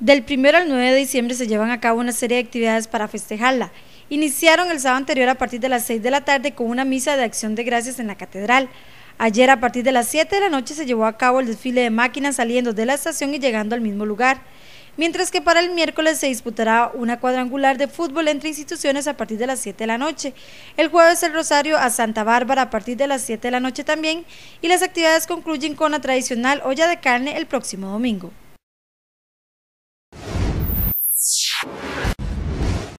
Del 1 al 9 de diciembre se llevan a cabo una serie de actividades para festejarla. Iniciaron el sábado anterior a partir de las 6 de la tarde con una misa de acción de gracias en la catedral. Ayer a partir de las 7 de la noche se llevó a cabo el desfile de máquinas saliendo de la estación y llegando al mismo lugar. Mientras que para el miércoles se disputará una cuadrangular de fútbol entre instituciones a partir de las 7 de la noche. El jueves el Rosario a Santa Bárbara a partir de las 7 de la noche también y las actividades concluyen con la tradicional olla de carne el próximo domingo.